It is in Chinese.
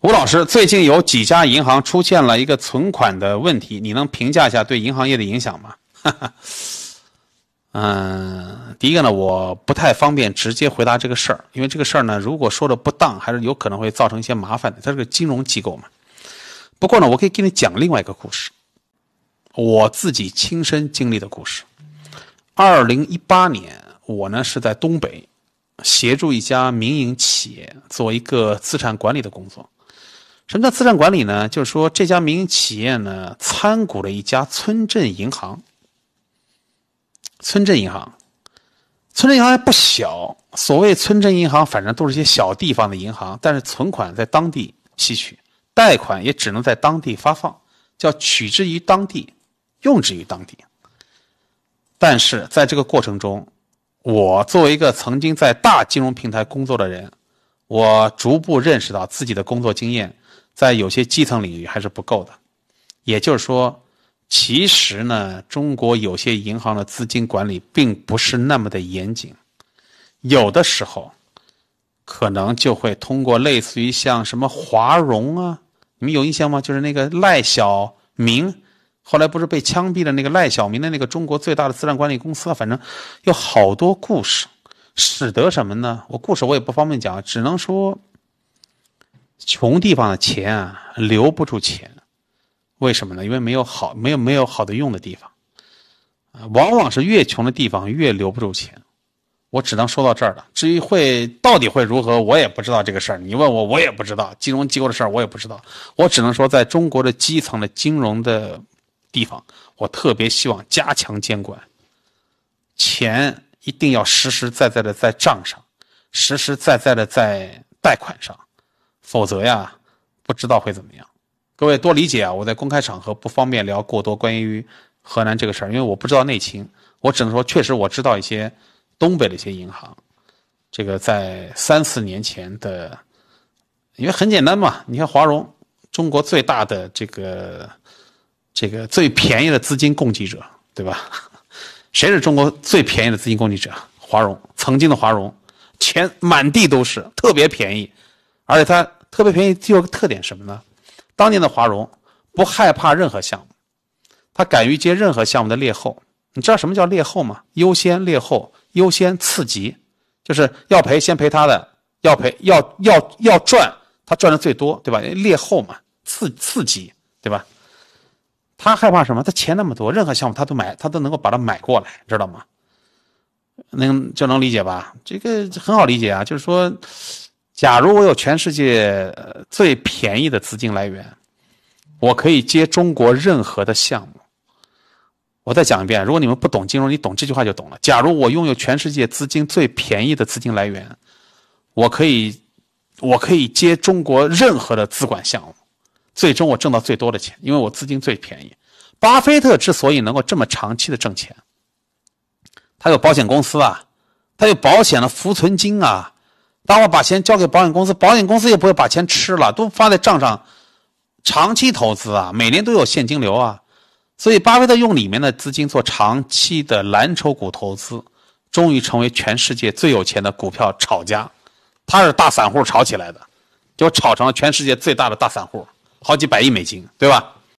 吴老师，最近有几家银行出现了一个存款的问题，你能评价一下对银行业的影响吗？嗯，第一个呢，我不太方便直接回答这个事儿，因为这个事儿呢，如果说的不当，还是有可能会造成一些麻烦的。它是个金融机构嘛。不过呢，我可以给你讲另外一个故事，我自己亲身经历的故事。二零一八年，我呢是在东北，协助一家民营企业做一个资产管理的工作。什么叫资产管理呢？就是说，这家民营企业呢参股了一家村镇银行。村镇银行，村镇银行还不小。所谓村镇银行，反正都是些小地方的银行，但是存款在当地吸取，贷款也只能在当地发放，叫取之于当地，用之于当地。但是在这个过程中，我作为一个曾经在大金融平台工作的人，我逐步认识到自己的工作经验。在有些基层领域还是不够的，也就是说，其实呢，中国有些银行的资金管理并不是那么的严谨，有的时候，可能就会通过类似于像什么华融啊，你们有印象吗？就是那个赖小明，后来不是被枪毙的那个赖小明的那个中国最大的资产管理公司反正有好多故事，使得什么呢？我故事我也不方便讲，只能说。穷地方的钱啊，留不住钱，为什么呢？因为没有好，没有没有好的用的地方，啊，往往是越穷的地方越留不住钱。我只能说到这儿了。至于会到底会如何，我也不知道这个事儿。你问我，我也不知道金融机构的事儿，我也不知道。我只能说，在中国的基层的金融的地方，我特别希望加强监管，钱一定要实实在在的在账上，实实在在的在贷款上。否则呀，不知道会怎么样。各位多理解啊，我在公开场合不方便聊过多关于河南这个事儿，因为我不知道内情。我只能说，确实我知道一些东北的一些银行，这个在三四年前的，因为很简单嘛。你看华融，中国最大的这个这个最便宜的资金供给者，对吧？谁是中国最便宜的资金供给者？华融，曾经的华融，钱满地都是，特别便宜，而且它。特别便宜，第二个特点什么呢？当年的华融不害怕任何项目，他敢于接任何项目的劣后。你知道什么叫劣后吗？优先劣后，优先次级，就是要赔先赔他的，要赔要要要赚他赚的最多，对吧？劣后嘛，次次级，对吧？他害怕什么？他钱那么多，任何项目他都买，他都能够把它买过来，知道吗？能就能理解吧？这个很好理解啊，就是说。假如我有全世界最便宜的资金来源，我可以接中国任何的项目。我再讲一遍，如果你们不懂金融，你懂这句话就懂了。假如我拥有全世界资金最便宜的资金来源，我可以，我可以接中国任何的资管项目，最终我挣到最多的钱，因为我资金最便宜。巴菲特之所以能够这么长期的挣钱，他有保险公司啊，他有保险的浮存金啊。当我把钱交给保险公司，保险公司也不会把钱吃了，都发在账上，长期投资啊，每年都有现金流啊，所以巴菲特用里面的资金做长期的蓝筹股投资，终于成为全世界最有钱的股票炒家，他是大散户炒起来的，就炒成了全世界最大的大散户，好几百亿美金，对吧？